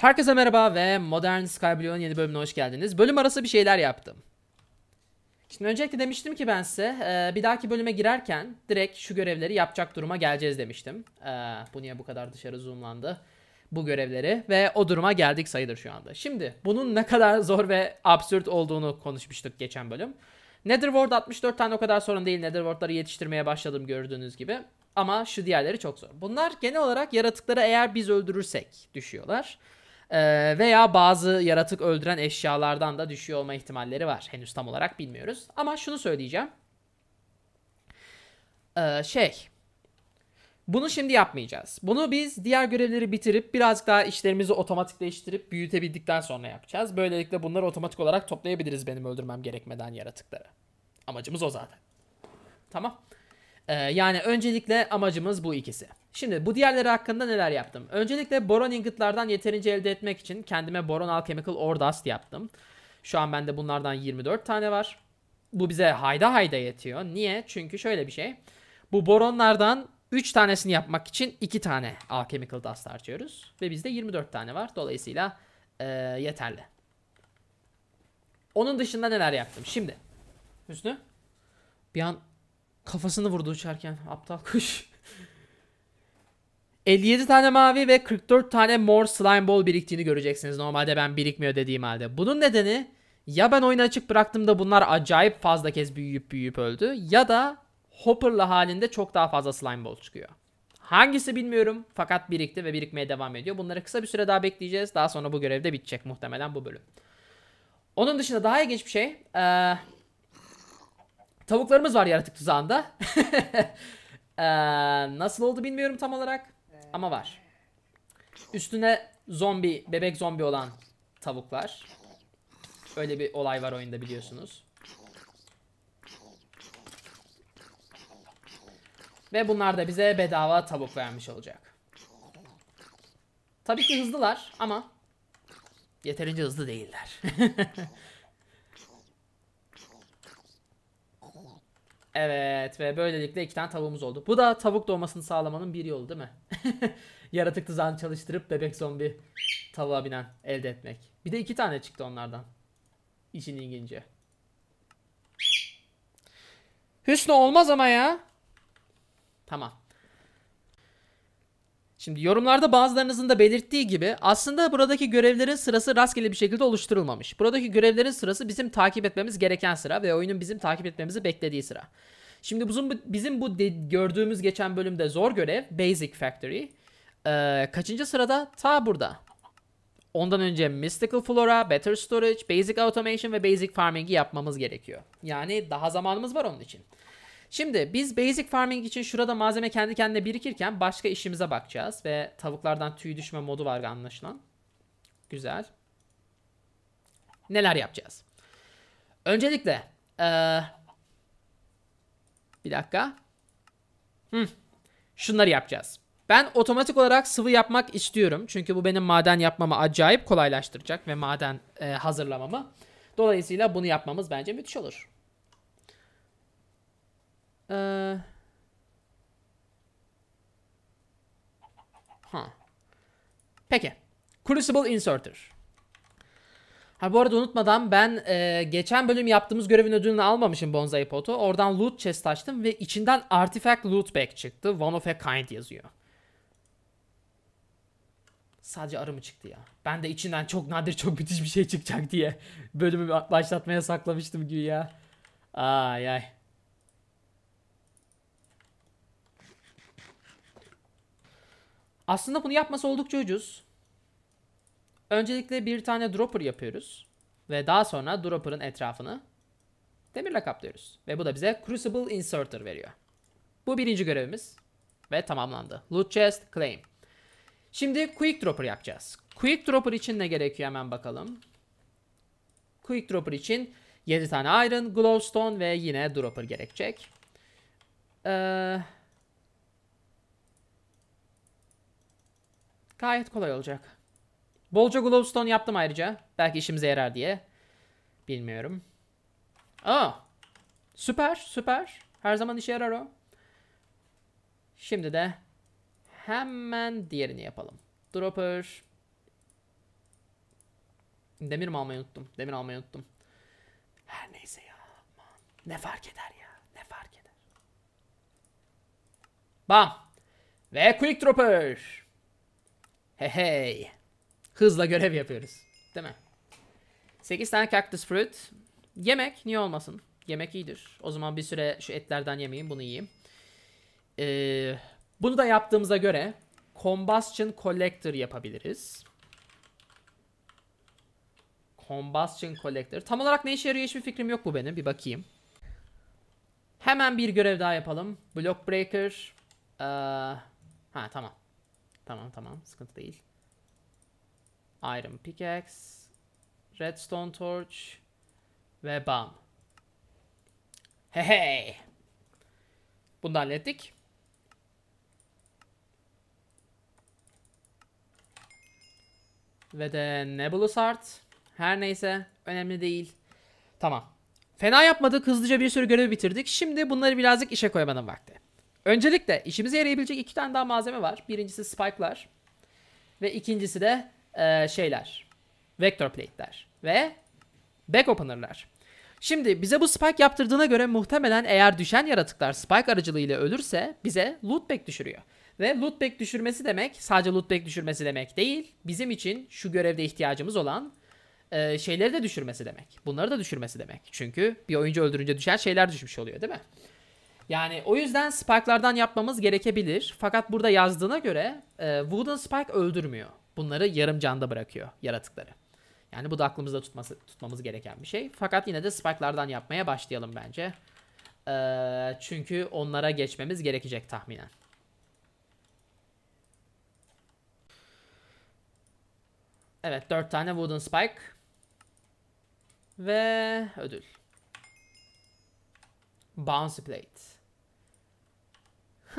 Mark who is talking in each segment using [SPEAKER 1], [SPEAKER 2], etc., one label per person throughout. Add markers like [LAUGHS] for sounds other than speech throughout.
[SPEAKER 1] Herkese merhaba ve Modern Skyblion'un yeni bölümüne hoş geldiniz. Bölüm arası bir şeyler yaptım. Şimdi öncelikle demiştim ki ben size e, bir dahaki bölüme girerken direkt şu görevleri yapacak duruma geleceğiz demiştim. E, bu niye bu kadar dışarı zoomlandı? Bu görevleri ve o duruma geldik sayılır şu anda. Şimdi bunun ne kadar zor ve absürt olduğunu konuşmuştuk geçen bölüm. Netherworld 64 tane o kadar sorun değil. Netherworld'ları yetiştirmeye başladım gördüğünüz gibi. Ama şu diğerleri çok zor. Bunlar genel olarak yaratıkları eğer biz öldürürsek düşüyorlar. Ee, veya bazı yaratık öldüren eşyalardan da düşüyor olma ihtimalleri var. Henüz tam olarak bilmiyoruz. Ama şunu söyleyeceğim. Ee, şey... Bunu şimdi yapmayacağız. Bunu biz diğer görevleri bitirip birazcık daha işlerimizi otomatikleştirip büyütebildikten sonra yapacağız. Böylelikle bunları otomatik olarak toplayabiliriz benim öldürmem gerekmeden yaratıkları. Amacımız o zaten. Tamam. Ee, yani öncelikle amacımız bu ikisi. Şimdi bu diğerleri hakkında neler yaptım? Öncelikle boron ingotlardan yeterince elde etmek için kendime boron alchemical ore dust yaptım. Şu an bende bunlardan 24 tane var. Bu bize hayda hayda yetiyor. Niye? Çünkü şöyle bir şey. Bu boronlardan 3 tanesini yapmak için 2 tane alchemical dust harcıyoruz. Ve bizde 24 tane var. Dolayısıyla e, yeterli. Onun dışında neler yaptım? Şimdi. Hüsnü. Bir an kafasını vurdu uçarken. Aptal kuş. 57 tane mavi ve 44 tane mor slime ball biriktiğini göreceksiniz. Normalde ben birikmiyor dediğim halde. Bunun nedeni ya ben oyunu açık bıraktığımda bunlar acayip fazla kez büyüyüp büyüyüp öldü. Ya da Hopper'la halinde çok daha fazla slime ball çıkıyor. Hangisi bilmiyorum fakat birikti ve birikmeye devam ediyor. Bunları kısa bir süre daha bekleyeceğiz. Daha sonra bu görevde bitecek muhtemelen bu bölüm. Onun dışında daha ilginç bir şey. Ee, tavuklarımız var yaratık tuzağında. [LAUGHS] ee, nasıl oldu bilmiyorum tam olarak. Ama var. Üstüne zombi, bebek zombi olan tavuklar. Öyle bir olay var oyunda biliyorsunuz. Ve bunlar da bize bedava tavuk vermiş olacak. Tabii ki hızlılar ama yeterince hızlı değiller. [LAUGHS] Evet ve böylelikle iki tane tavuğumuz oldu. Bu da tavuk doğmasını sağlamanın bir yolu değil mi? [LAUGHS] Yaratık tuzağını çalıştırıp bebek zombi tavuğa binen elde etmek. Bir de iki tane çıktı onlardan. İşin ilginci. Hüsnü olmaz ama ya. Tamam. Şimdi yorumlarda bazılarınızın da belirttiği gibi aslında buradaki görevlerin sırası rastgele bir şekilde oluşturulmamış. Buradaki görevlerin sırası bizim takip etmemiz gereken sıra ve oyunun bizim takip etmemizi beklediği sıra. Şimdi bizim, bizim bu gördüğümüz geçen bölümde zor görev Basic Factory. Ee, kaçıncı sırada? Ta burada. Ondan önce Mystical Flora, Better Storage, Basic Automation ve Basic Farming'i yapmamız gerekiyor. Yani daha zamanımız var onun için. Şimdi biz basic farming için şurada malzeme kendi kendine birikirken başka işimize bakacağız. Ve tavuklardan tüy düşme modu var anlaşılan. Güzel. Neler yapacağız? Öncelikle ee, bir dakika. Hmm. Şunları yapacağız. Ben otomatik olarak sıvı yapmak istiyorum. Çünkü bu benim maden yapmamı acayip kolaylaştıracak ve maden e, hazırlamamı. Dolayısıyla bunu yapmamız bence müthiş olur. Ee... Ha. Peki. Crucible Inserter. Ha bu arada unutmadan ben e, geçen bölüm yaptığımız görevin ödülünü almamışım Bonsai Pot'u. Oradan loot chest açtım ve içinden artifact loot bag çıktı. One of a kind yazıyor. Sadece arı mı çıktı ya? Ben de içinden çok nadir çok müthiş bir şey çıkacak diye bölümü başlatmaya saklamıştım güya. Ay ay. Aslında bunu yapması oldukça ucuz. Öncelikle bir tane dropper yapıyoruz. Ve daha sonra dropper'ın etrafını demirle kaplıyoruz. Ve bu da bize Crucible Inserter veriyor. Bu birinci görevimiz. Ve tamamlandı. Loot chest claim. Şimdi quick dropper yapacağız. Quick dropper için ne gerekiyor hemen bakalım. Quick dropper için 7 tane iron, glowstone ve yine dropper gerekecek. Eee... Gayet kolay olacak. Bolca glowstone yaptım ayrıca. Belki işimize yarar diye. Bilmiyorum. Aa! Süper, süper. Her zaman işe yarar o. Şimdi de hemen diğerini yapalım. Dropper. Demir mi almayı unuttum? Demir almayı unuttum. Her neyse ya. Aman. Ne fark eder ya? Ne fark eder? Bam. Ve Quick Dropper. Hey hey. Hızla görev yapıyoruz. Değil mi? 8 tane cactus fruit. Yemek niye olmasın? Yemek iyidir. O zaman bir süre şu etlerden yemeyeyim bunu yiyeyim. Ee, bunu da yaptığımıza göre Combustion Collector yapabiliriz. Combustion Collector. Tam olarak ne işe yarıyor hiçbir fikrim yok bu benim. Bir bakayım. Hemen bir görev daha yapalım. Block Breaker. Ee, ha tamam. Tamam tamam sıkıntı değil. Iron pickaxe. Redstone torch. Ve bam. Hey hey. Bunu da hallettik. Ve de Nebulous Art. Her neyse. Önemli değil. Tamam. Fena yapmadık. Hızlıca bir sürü görevi bitirdik. Şimdi bunları birazcık işe koymanın vakti. Öncelikle işimize yarayabilecek iki tane daha malzeme var. Birincisi spike'lar. Ve ikincisi de e, şeyler. Vector plate'ler. Ve back opener'lar. Şimdi bize bu spike yaptırdığına göre muhtemelen eğer düşen yaratıklar spike aracılığıyla ölürse bize lootback düşürüyor. Ve lootback düşürmesi demek sadece lootback düşürmesi demek değil. Bizim için şu görevde ihtiyacımız olan e, şeyleri de düşürmesi demek. Bunları da düşürmesi demek. Çünkü bir oyuncu öldürünce düşen şeyler düşmüş oluyor değil mi? Yani o yüzden spike'lardan yapmamız gerekebilir. Fakat burada yazdığına göre e, Wooden Spike öldürmüyor. Bunları yarım canda bırakıyor yaratıkları. Yani bu da aklımızda tutması, tutmamız gereken bir şey. Fakat yine de spike'lardan yapmaya başlayalım bence. E, çünkü onlara geçmemiz gerekecek tahminen. Evet 4 tane Wooden Spike. Ve ödül. Bounce Plate.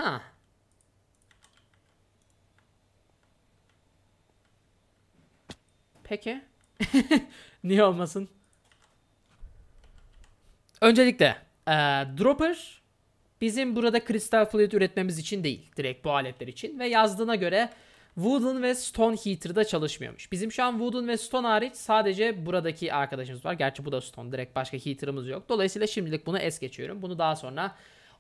[SPEAKER 1] Huh. Peki. [LAUGHS] Niye olmasın? Öncelikle ee, dropper bizim burada kristal fluid üretmemiz için değil. Direkt bu aletler için. Ve yazdığına göre Wooden ve Stone Heater'da çalışmıyormuş. Bizim şu an Wooden ve Stone hariç sadece buradaki arkadaşımız var. Gerçi bu da Stone. Direkt başka Heater'ımız yok. Dolayısıyla şimdilik bunu es geçiyorum. Bunu daha sonra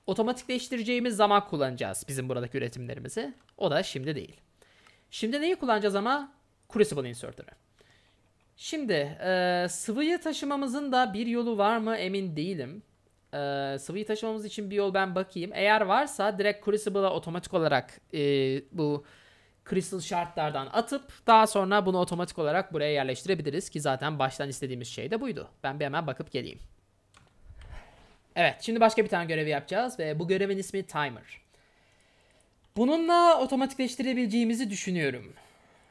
[SPEAKER 1] Otomatikleştireceğimiz zaman kullanacağız bizim buradaki üretimlerimizi. O da şimdi değil. Şimdi neyi kullanacağız ama? Crucible Inserter'ı. Şimdi e, sıvıyı taşımamızın da bir yolu var mı emin değilim. E, sıvıyı taşımamız için bir yol ben bakayım. Eğer varsa direkt Crucible'a otomatik olarak e, bu crystal şartlardan atıp daha sonra bunu otomatik olarak buraya yerleştirebiliriz ki zaten baştan istediğimiz şey de buydu. Ben bir hemen bakıp geleyim. Evet şimdi başka bir tane görevi yapacağız ve bu görevin ismi timer. Bununla otomatikleştirebileceğimizi düşünüyorum.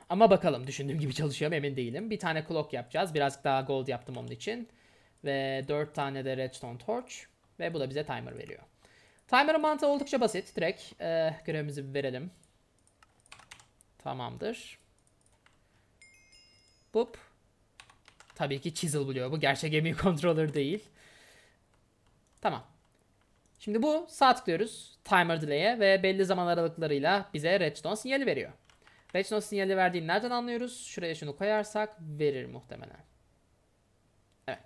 [SPEAKER 1] Ama bakalım düşündüğüm gibi çalışıyor emin değilim. Bir tane clock yapacağız. Birazcık daha gold yaptım onun için. Ve 4 tane de redstone torch. Ve bu da bize timer veriyor. Timer'ın mantığı oldukça basit. Direkt e, görevimizi verelim. Tamamdır. Bup. Tabii ki chisel buluyor. Bu gerçek gemi [LAUGHS] controller değil. Tamam. Şimdi bu saat tıklıyoruz timer delay'e ve belli zaman aralıklarıyla bize redstone sinyali veriyor. Redstone sinyali verdiğini nereden anlıyoruz? Şuraya şunu koyarsak verir muhtemelen. Evet.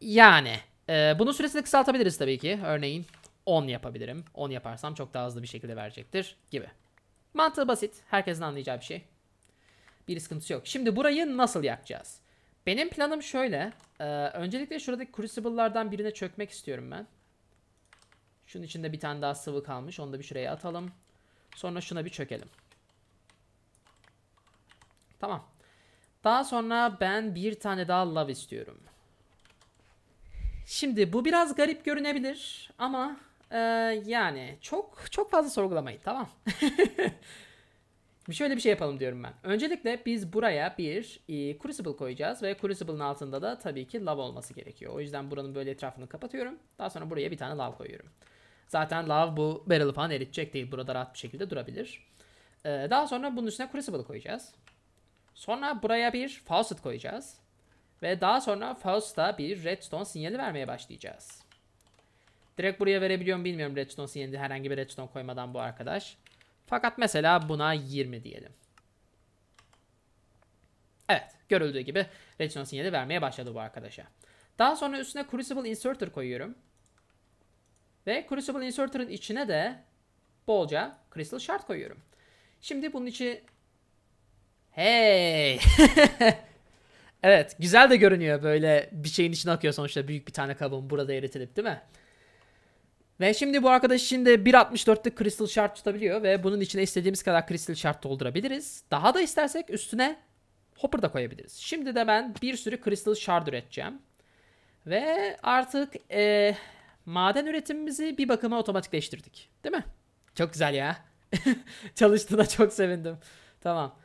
[SPEAKER 1] Yani e, bunun süresini kısaltabiliriz tabii ki. Örneğin 10 yapabilirim. 10 yaparsam çok daha hızlı bir şekilde verecektir gibi. Mantığı basit. Herkesin anlayacağı bir şey. Bir sıkıntısı yok. Şimdi burayı nasıl yakacağız? Benim planım şöyle. Ee, öncelikle şuradaki crucible'lardan birine çökmek istiyorum ben. Şunun içinde bir tane daha sıvı kalmış. Onu da bir şuraya atalım. Sonra şuna bir çökelim. Tamam. Daha sonra ben bir tane daha lav istiyorum. Şimdi bu biraz garip görünebilir ama e, yani çok çok fazla sorgulamayın tamam. [LAUGHS] Şöyle bir şey yapalım diyorum ben. Öncelikle biz buraya bir e, crucible koyacağız ve crucible'ın altında da tabii ki lav olması gerekiyor. O yüzden buranın böyle etrafını kapatıyorum. Daha sonra buraya bir tane lav koyuyorum. Zaten lav bu barrel'ı falan eritecek değil. Burada rahat bir şekilde durabilir. Ee, daha sonra bunun üstüne crucible koyacağız. Sonra buraya bir faucet koyacağız. Ve daha sonra faucet'a bir redstone sinyali vermeye başlayacağız. Direkt buraya verebiliyorum bilmiyorum redstone sinyali herhangi bir redstone koymadan bu arkadaş. Fakat mesela buna 20 diyelim. Evet görüldüğü gibi retinol sinyali vermeye başladı bu arkadaşa. Daha sonra üstüne Crucible Inserter koyuyorum. Ve Crucible Inserter'ın içine de bolca Crystal Shard koyuyorum. Şimdi bunun içi... Hey! [LAUGHS] evet güzel de görünüyor böyle bir şeyin içine akıyor sonuçta büyük bir tane kabın burada eritilip değil mi? Ve şimdi bu arkadaş için de 1.64'lük Crystal Shard tutabiliyor ve bunun içine istediğimiz kadar Crystal Shard doldurabiliriz. Daha da istersek üstüne Hopper da koyabiliriz. Şimdi de ben bir sürü Crystal Shard üreteceğim. Ve artık e, maden üretimimizi bir bakıma otomatikleştirdik. Değil mi? Çok güzel ya. [LAUGHS] Çalıştığına çok sevindim. Tamam.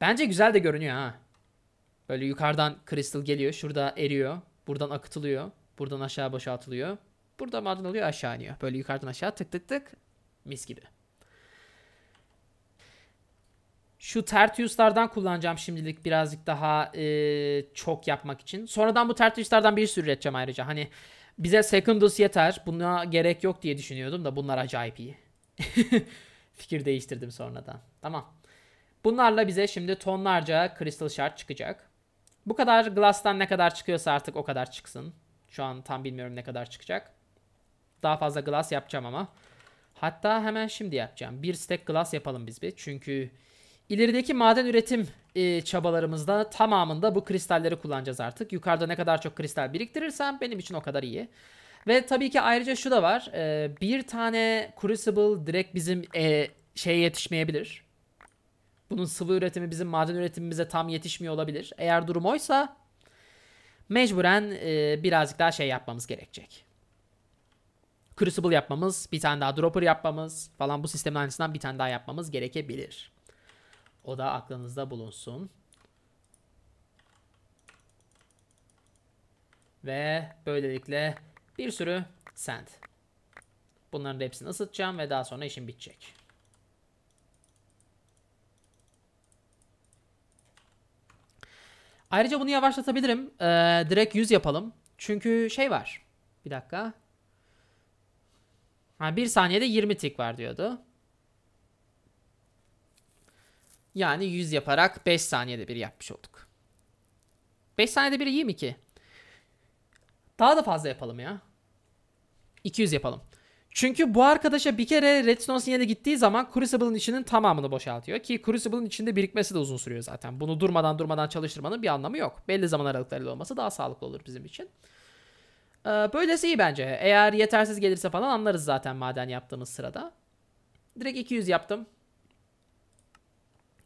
[SPEAKER 1] Bence güzel de görünüyor ha. Böyle yukarıdan kristal geliyor. Şurada eriyor. Buradan akıtılıyor. Buradan aşağı boşaltılıyor. Burada maden oluyor aşağı iniyor. Böyle yukarıdan aşağı tık tık tık. Mis gibi. Şu tertiuslardan kullanacağım şimdilik birazcık daha e, çok yapmak için. Sonradan bu tertiuslardan bir sürü üreteceğim ayrıca. Hani bize secondus yeter. Buna gerek yok diye düşünüyordum da bunlar acayip iyi. [LAUGHS] Fikir değiştirdim sonradan. Tamam. Bunlarla bize şimdi tonlarca crystal shard çıkacak. Bu kadar glass'tan ne kadar çıkıyorsa artık o kadar çıksın. Şu an tam bilmiyorum ne kadar çıkacak. Daha fazla glass yapacağım ama. Hatta hemen şimdi yapacağım. Bir stack glass yapalım biz bir. Çünkü ilerideki maden üretim e, çabalarımızda tamamında bu kristalleri kullanacağız artık. Yukarıda ne kadar çok kristal biriktirirsem benim için o kadar iyi. Ve tabii ki ayrıca şu da var. E, bir tane crucible direkt bizim e, şeye yetişmeyebilir. Bunun sıvı üretimi bizim maden üretimimize tam yetişmiyor olabilir. Eğer durum oysa mecburen e, birazcık daha şey yapmamız gerekecek. Crucible yapmamız, bir tane daha dropper yapmamız falan bu sistemin aynısından bir tane daha yapmamız gerekebilir. O da aklınızda bulunsun. Ve böylelikle bir sürü sand. Bunların da hepsini ısıtacağım ve daha sonra işim bitecek. Ayrıca bunu yavaşlatabilirim. Ee, direkt 100 yapalım. Çünkü şey var. Bir dakika. Ha, bir saniyede 20 tik var diyordu. Yani 100 yaparak 5 saniyede bir yapmış olduk. 5 saniyede bir iyi mi ki? Daha da fazla yapalım ya. 200 yapalım. Çünkü bu arkadaşa bir kere redstone sinyali gittiği zaman Crucible'ın içinin tamamını boşaltıyor. Ki Crucible'ın içinde birikmesi de uzun sürüyor zaten. Bunu durmadan durmadan çalıştırmanın bir anlamı yok. Belli zaman aralıklarıyla olması daha sağlıklı olur bizim için. Ee, böylesi iyi bence. Eğer yetersiz gelirse falan anlarız zaten maden yaptığımız sırada. Direkt 200 yaptım.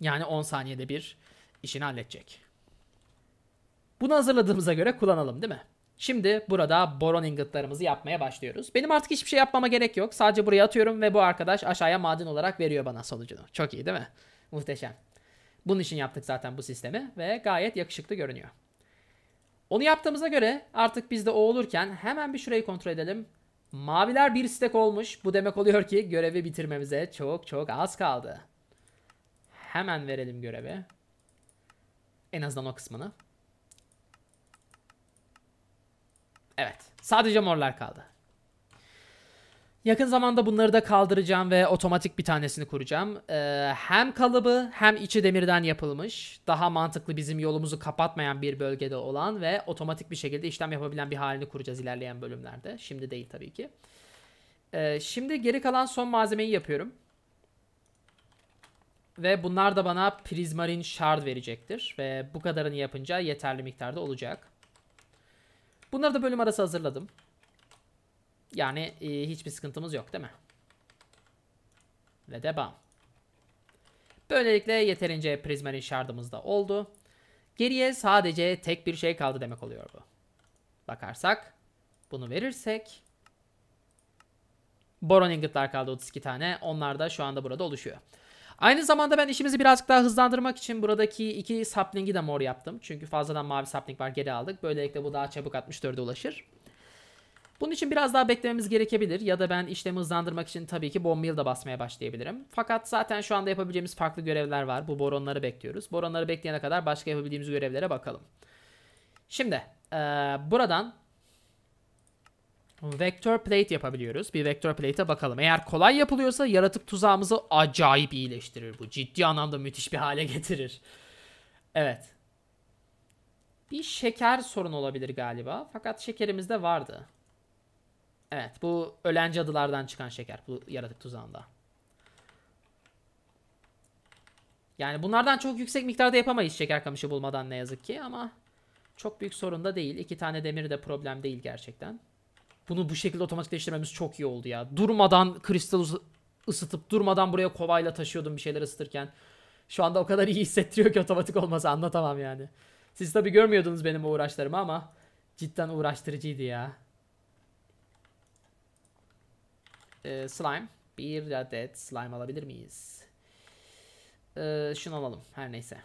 [SPEAKER 1] Yani 10 saniyede bir işini halledecek. Bunu hazırladığımıza göre kullanalım değil mi? Şimdi burada boron ingotlarımızı yapmaya başlıyoruz. Benim artık hiçbir şey yapmama gerek yok. Sadece buraya atıyorum ve bu arkadaş aşağıya maden olarak veriyor bana sonucunu. Çok iyi değil mi? Muhteşem. Bunun için yaptık zaten bu sistemi ve gayet yakışıklı görünüyor. Onu yaptığımıza göre artık biz de o olurken hemen bir şurayı kontrol edelim. Maviler bir stek olmuş. Bu demek oluyor ki görevi bitirmemize çok çok az kaldı. Hemen verelim görevi. En azından o kısmını. Evet. Sadece morlar kaldı. Yakın zamanda bunları da kaldıracağım ve otomatik bir tanesini kuracağım. Ee, hem kalıbı hem içi demirden yapılmış. Daha mantıklı bizim yolumuzu kapatmayan bir bölgede olan ve otomatik bir şekilde işlem yapabilen bir halini kuracağız ilerleyen bölümlerde. Şimdi değil tabii ki. Ee, şimdi geri kalan son malzemeyi yapıyorum. Ve bunlar da bana prizmarin shard verecektir. Ve bu kadarını yapınca yeterli miktarda olacak. Bunları da bölüm arası hazırladım. Yani e, hiçbir sıkıntımız yok değil mi? Ve de Böylelikle yeterince prizmarin şardımız da oldu. Geriye sadece tek bir şey kaldı demek oluyor bu. Bakarsak bunu verirsek boron ingotlar kaldı 32 tane. Onlar da şu anda burada oluşuyor. Aynı zamanda ben işimizi birazcık daha hızlandırmak için buradaki iki sapling'i de mor yaptım. Çünkü fazladan mavi sapling var geri aldık. Böylelikle bu daha çabuk 64'e ulaşır. Bunun için biraz daha beklememiz gerekebilir ya da ben işlemi hızlandırmak için tabii ki bombayı da basmaya başlayabilirim. Fakat zaten şu anda yapabileceğimiz farklı görevler var. Bu boronları bekliyoruz. Boronları bekleyene kadar başka yapabildiğimiz görevlere bakalım. Şimdi ee, buradan Vector Plate yapabiliyoruz. Bir Vector Plate'e bakalım. Eğer kolay yapılıyorsa yaratık tuzağımızı acayip iyileştirir bu. Ciddi anlamda müthiş bir hale getirir. Evet. Bir şeker sorun olabilir galiba. Fakat şekerimiz de vardı. Evet bu ölen cadılardan çıkan şeker. Bu yaratık tuzağında. Yani bunlardan çok yüksek miktarda yapamayız şeker kamışı bulmadan ne yazık ki ama çok büyük sorun da değil. İki tane demir de problem değil gerçekten. Bunu bu şekilde otomatikleştirmemiz çok iyi oldu ya. Durmadan kristal ısıtıp durmadan buraya kovayla taşıyordum bir şeyler ısıtırken. Şu anda o kadar iyi hissettiriyor ki otomatik olması anlatamam yani. Siz tabi görmüyordunuz benim uğraşlarımı ama cidden uğraştırıcıydı ya. e, slime. Bir adet slime alabilir miyiz? E, şunu alalım. Her neyse.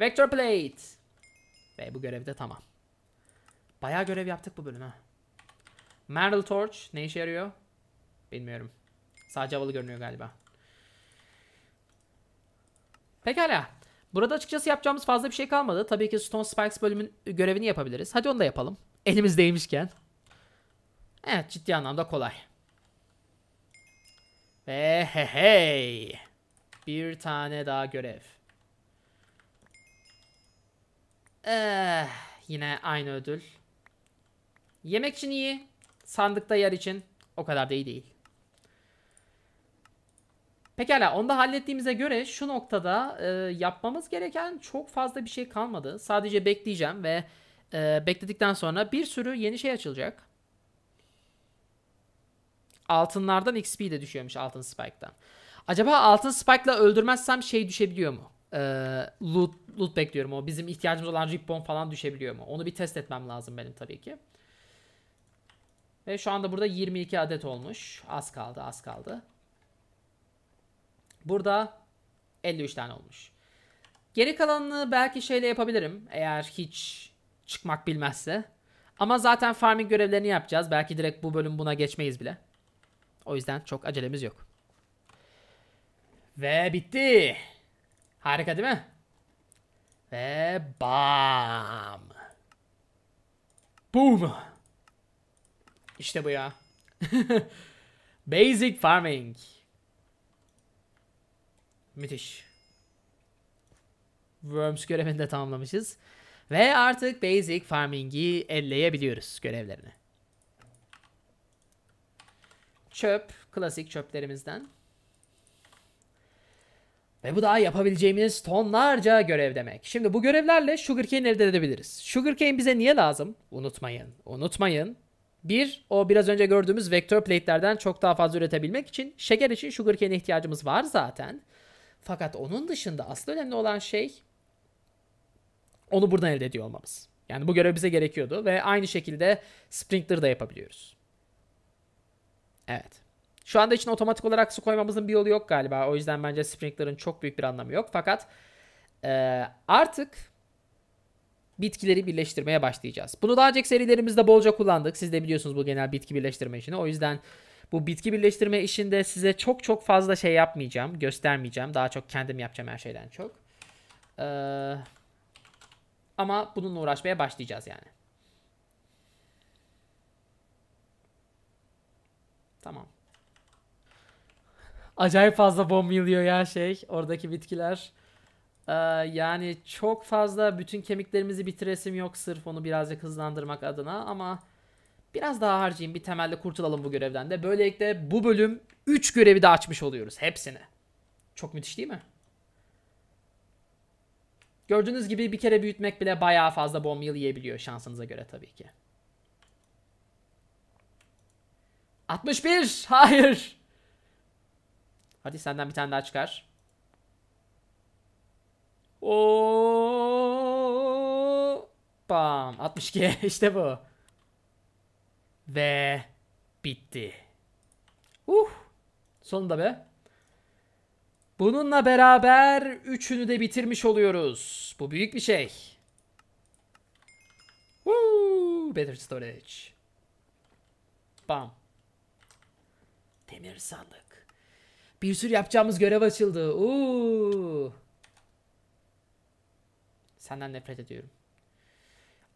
[SPEAKER 1] Vector plate. Ve bu görevde tamam. Bayağı görev yaptık bu bölüm Meryl Torch ne işe yarıyor? Bilmiyorum. Sadece havalı görünüyor galiba. Pekala. Burada açıkçası yapacağımız fazla bir şey kalmadı. Tabii ki Stone Spikes bölümün görevini yapabiliriz. Hadi onu da yapalım. Elimizdeymişken. Evet ciddi anlamda kolay. Ve he hey. Bir tane daha görev. Ee, yine aynı ödül. Yemek için iyi. Sandıkta yer için o kadar da iyi değil. Pekala onu da hallettiğimize göre şu noktada e, yapmamız gereken çok fazla bir şey kalmadı. Sadece bekleyeceğim ve e, bekledikten sonra bir sürü yeni şey açılacak. Altınlardan XP de düşüyormuş altın spike'dan. Acaba altın spike'la öldürmezsem şey düşebiliyor mu? Ee, loot, loot bekliyorum. O bizim ihtiyacımız olan ribbon falan düşebiliyor mu? Onu bir test etmem lazım benim tabii ki. Ve şu anda burada 22 adet olmuş. Az kaldı az kaldı. Burada 53 tane olmuş. Geri kalanını belki şeyle yapabilirim. Eğer hiç çıkmak bilmezse. Ama zaten farming görevlerini yapacağız. Belki direkt bu bölüm buna geçmeyiz bile. O yüzden çok acelemiz yok. Ve bitti. Harika değil mi? Ve bam. Boom. İşte bu ya. [LAUGHS] Basic farming. Müthiş. Worms görevini de tamamlamışız. Ve artık basic farming'i elleyebiliyoruz görevlerini. Çöp. Klasik çöplerimizden. Ve bu daha yapabileceğimiz tonlarca görev demek. Şimdi bu görevlerle sugarcane elde edebiliriz. Sugarcane bize niye lazım? Unutmayın. Unutmayın. Bir, o biraz önce gördüğümüz vektör plate'lerden çok daha fazla üretebilmek için şeker için sugarcane'e ihtiyacımız var zaten. Fakat onun dışında asıl önemli olan şey onu buradan elde ediyor olmamız. Yani bu görev bize gerekiyordu ve aynı şekilde Sprinkler da yapabiliyoruz. Evet. Şu anda için otomatik olarak su koymamızın bir yolu yok galiba. O yüzden bence sprinkler'ın çok büyük bir anlamı yok. Fakat e, artık bitkileri birleştirmeye başlayacağız. Bunu daha önceki serilerimizde bolca kullandık. Siz de biliyorsunuz bu genel bitki birleştirme işini. O yüzden bu bitki birleştirme işinde size çok çok fazla şey yapmayacağım. Göstermeyeceğim. Daha çok kendim yapacağım her şeyden çok. Ee, ama bununla uğraşmaya başlayacağız yani. Tamam. Acayip fazla bom yılıyor ya şey. Oradaki bitkiler. Ee, yani çok fazla bütün kemiklerimizi bitiresim yok sırf onu birazcık hızlandırmak adına ama biraz daha harcayayım bir temelde kurtulalım bu görevden de. Böylelikle bu bölüm 3 görevi de açmış oluyoruz hepsini. Çok müthiş değil mi? Gördüğünüz gibi bir kere büyütmek bile bayağı fazla bomb yiyebiliyor şansınıza göre tabii ki. 61. Hayır. Hadi senden bir tane daha çıkar. Oo! Bam. 62. işte bu. Ve bitti. Uh! Sonunda be. Bununla beraber üçünü de bitirmiş oluyoruz. Bu büyük bir şey. Woo! Better storage. Bam. Demir sandık. Bir sürü yapacağımız görev açıldı. Uuu. Senden nefret ediyorum.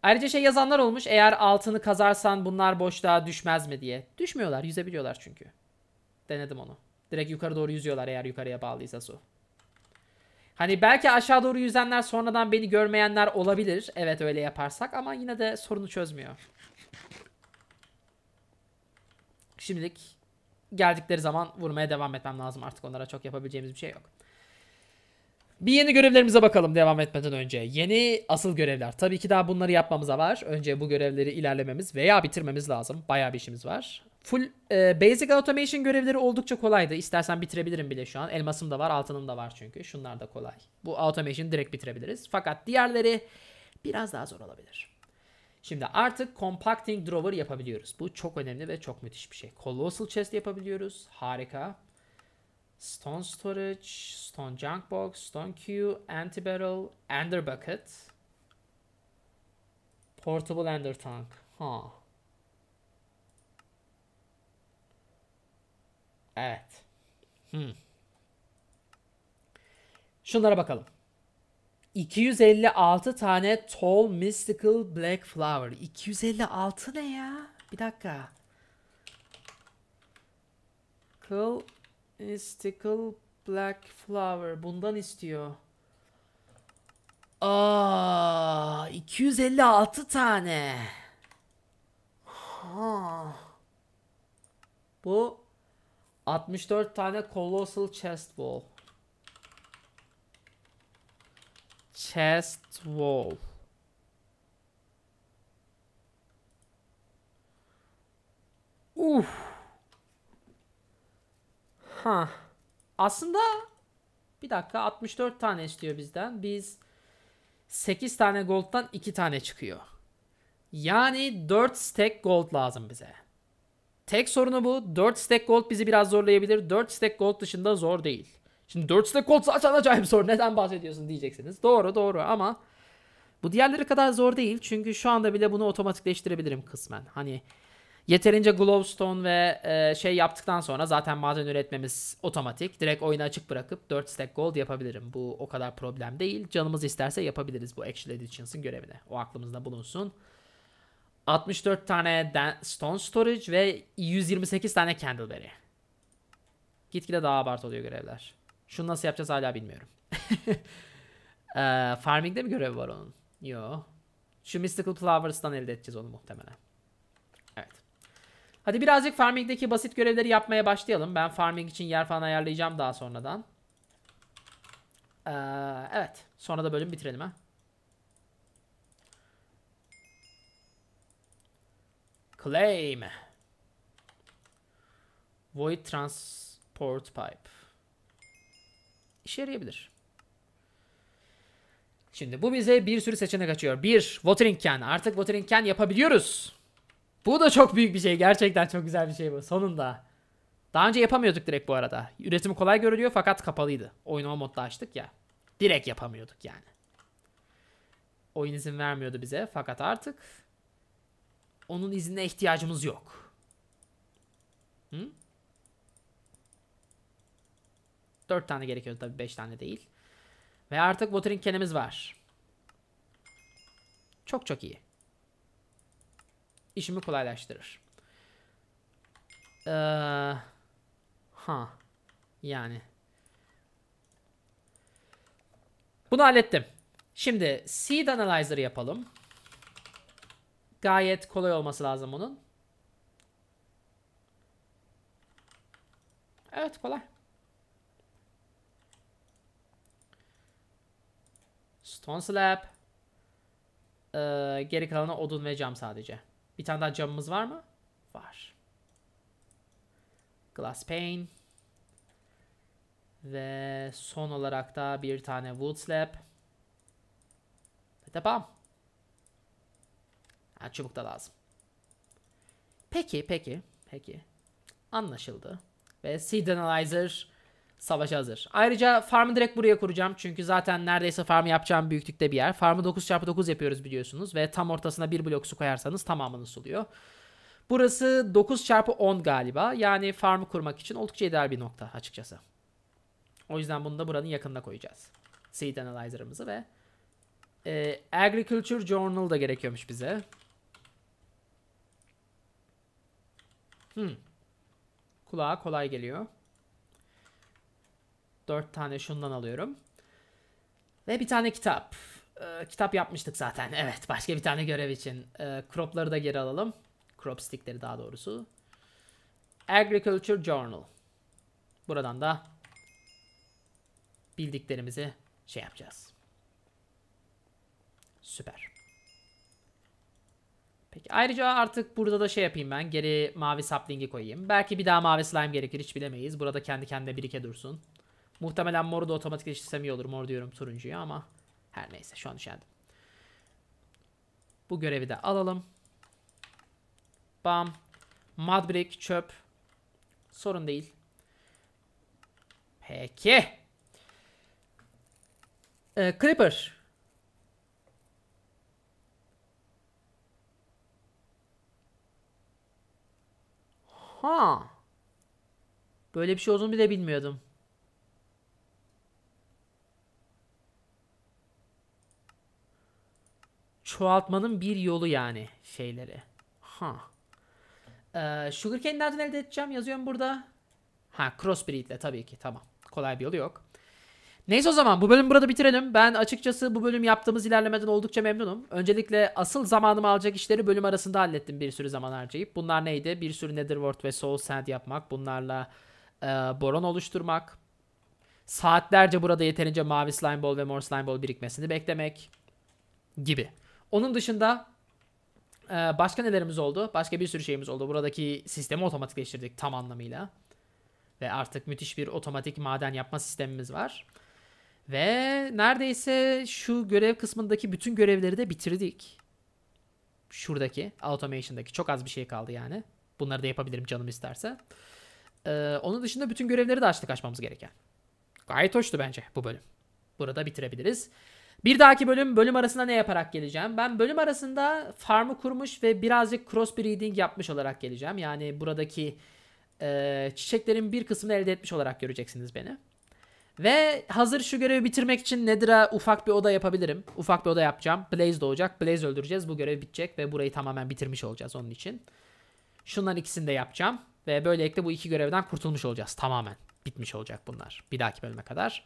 [SPEAKER 1] Ayrıca şey yazanlar olmuş. Eğer altını kazarsan bunlar boşluğa düşmez mi diye. Düşmüyorlar. Yüzebiliyorlar çünkü. Denedim onu. Direkt yukarı doğru yüzüyorlar eğer yukarıya bağlıysa su. Hani belki aşağı doğru yüzenler sonradan beni görmeyenler olabilir. Evet öyle yaparsak ama yine de sorunu çözmüyor. Şimdilik geldikleri zaman vurmaya devam etmem lazım. Artık onlara çok yapabileceğimiz bir şey yok. Bir yeni görevlerimize bakalım devam etmeden önce. Yeni asıl görevler. Tabii ki daha bunları yapmamıza var. Önce bu görevleri ilerlememiz veya bitirmemiz lazım. Bayağı bir işimiz var. Full e, basic automation görevleri oldukça kolaydı. İstersen bitirebilirim bile şu an. Elmasım da var, altınım da var çünkü. Şunlar da kolay. Bu automation direkt bitirebiliriz. Fakat diğerleri biraz daha zor olabilir. Şimdi artık compacting drawer yapabiliyoruz. Bu çok önemli ve çok müthiş bir şey. Colossal chest yapabiliyoruz. Harika. Stone storage, stone junk box, stone queue, anti barrel, ender bucket. Portable ender tank. Ha. Evet. Hmm. Şunlara bakalım. 256 tane Tall Mystical Black Flower. 256 ne ya? Bir dakika. Tall Mystical Black Flower. Bundan istiyor. Aa, 256 tane. Ha. Bu 64 tane Colossal Chest Ball. Chest wall. Uf. Ha. Aslında bir dakika 64 tane istiyor bizden. Biz 8 tane gold'dan 2 tane çıkıyor. Yani 4 stack gold lazım bize. Tek sorunu bu. 4 stack gold bizi biraz zorlayabilir. 4 stack gold dışında zor değil. Şimdi Dörts'le Colt zaten acayip zor. Neden bahsediyorsun diyeceksiniz. Doğru doğru ama bu diğerleri kadar zor değil. Çünkü şu anda bile bunu otomatikleştirebilirim kısmen. Hani yeterince glowstone ve e, şey yaptıktan sonra zaten maden üretmemiz otomatik. Direkt oyunu açık bırakıp 4 stack gold yapabilirim. Bu o kadar problem değil. Canımız isterse yapabiliriz bu Actual Editions'ın görevini. O aklımızda bulunsun. 64 tane stone storage ve 128 tane candleberry. Gitgide daha abartılıyor görevler. Şunu nasıl yapacağız hala bilmiyorum. [LAUGHS] ee, farming'de mi görev var onun? Yo. Şu Mystical Flowers'tan elde edeceğiz onu muhtemelen. Evet. Hadi birazcık farming'deki basit görevleri yapmaya başlayalım. Ben farming için yer falan ayarlayacağım daha sonradan. Ee, evet. Sonra da bölüm bitirelim ha. Claim. Void Transport Pipe işe yarayabilir. Şimdi bu bize bir sürü seçenek açıyor. Bir, watering can. Artık watering can yapabiliyoruz. Bu da çok büyük bir şey. Gerçekten çok güzel bir şey bu. Sonunda. Daha önce yapamıyorduk direkt bu arada. Üretimi kolay görülüyor fakat kapalıydı. Oyunu o modda açtık ya. Direkt yapamıyorduk yani. Oyun izin vermiyordu bize fakat artık onun iznine ihtiyacımız yok. Hı? 4 tane gerekiyor tabi 5 tane değil. Ve artık watering can'imiz var. Çok çok iyi. İşimi kolaylaştırır. Ee, ha. Yani. Bunu hallettim. Şimdi seed analyzer yapalım. Gayet kolay olması lazım onun Evet kolay. Son slab. Ee, geri kalanı odun ve cam sadece. Bir tane daha camımız var mı? Var. Glass pane. Ve son olarak da bir tane wood slab. Ve devam. Ha, çubuk da lazım. Peki, peki, peki. Anlaşıldı. Ve seed analyzer savaşa hazır. Ayrıca farmı direkt buraya kuracağım. Çünkü zaten neredeyse farmı yapacağım büyüklükte bir yer. Farmı 9x9 yapıyoruz biliyorsunuz. Ve tam ortasına bir blok su koyarsanız tamamını suluyor. Burası 9x10 galiba. Yani farmı kurmak için oldukça ideal bir nokta açıkçası. O yüzden bunu da buranın yakınına koyacağız. Seed Analyzer'ımızı ve e, Agriculture Journal da gerekiyormuş bize. Hmm. Kulağa kolay geliyor. 4 tane şundan alıyorum. Ve bir tane kitap. Ee, kitap yapmıştık zaten. [LAUGHS] Evet başka bir tane görev için. Ee, cropları da geri alalım. Crop stickleri daha doğrusu. Agriculture Journal. Buradan da bildiklerimizi şey yapacağız. Süper. Peki ayrıca artık burada da şey yapayım ben. Geri mavi sapling'i koyayım. Belki bir daha mavi slime gerekir hiç bilemeyiz. Burada kendi kendine birike dursun. Muhtemelen moru da otomatik eşitsem olur. Mor diyorum turuncuyu ama her neyse şu an düşendim. Bu görevi de alalım. Bam. Mud çöp. Sorun değil. Peki. Ee, Creeper. Ha. Böyle bir şey olduğunu bile bilmiyordum. çoğaltmanın bir yolu yani şeyleri. Ha. Ee, sugarcane nereden elde edeceğim yazıyorum burada. Ha crossbreedle tabii ki tamam. Kolay bir yolu yok. Neyse o zaman bu bölüm burada bitirelim. Ben açıkçası bu bölüm yaptığımız ilerlemeden oldukça memnunum. Öncelikle asıl zamanımı alacak işleri bölüm arasında hallettim bir sürü zaman harcayıp. Bunlar neydi? Bir sürü Netherworld ve Soul Sand yapmak. Bunlarla e, boron oluşturmak. Saatlerce burada yeterince mavi slime ball ve mor slime ball birikmesini beklemek gibi. Onun dışında e, başka nelerimiz oldu? Başka bir sürü şeyimiz oldu. Buradaki sistemi otomatikleştirdik tam anlamıyla. Ve artık müthiş bir otomatik maden yapma sistemimiz var. Ve neredeyse şu görev kısmındaki bütün görevleri de bitirdik. Şuradaki, automation'daki. Çok az bir şey kaldı yani. Bunları da yapabilirim canım isterse. Ee, onun dışında bütün görevleri de açtık açmamız gereken. Gayet hoştu bence bu bölüm. Burada bitirebiliriz. Bir dahaki bölüm bölüm arasında ne yaparak geleceğim? Ben bölüm arasında farmı kurmuş ve birazcık crossbreeding yapmış olarak geleceğim. Yani buradaki e, çiçeklerin bir kısmını elde etmiş olarak göreceksiniz beni. Ve hazır şu görevi bitirmek için Nedir'a ufak bir oda yapabilirim. Ufak bir oda yapacağım. Blaze doğacak. Blaze öldüreceğiz. Bu görev bitecek ve burayı tamamen bitirmiş olacağız onun için. Şunların ikisini de yapacağım. Ve böylelikle bu iki görevden kurtulmuş olacağız tamamen. Bitmiş olacak bunlar bir dahaki bölüme kadar.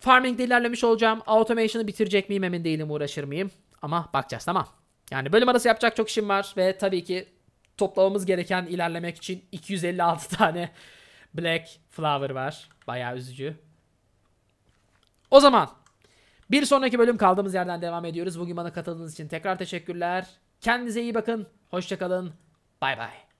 [SPEAKER 1] Farming'de ilerlemiş olacağım. Automation'ı bitirecek miyim emin değilim uğraşır mıyım. Ama bakacağız tamam. Yani bölüm arası yapacak çok işim var ve tabii ki toplamamız gereken ilerlemek için 256 [LAUGHS] tane Black Flower var. Bayağı üzücü. O zaman bir sonraki bölüm kaldığımız yerden devam ediyoruz. Bugün bana katıldığınız için tekrar teşekkürler. Kendinize iyi bakın. Hoşçakalın. Bay bay.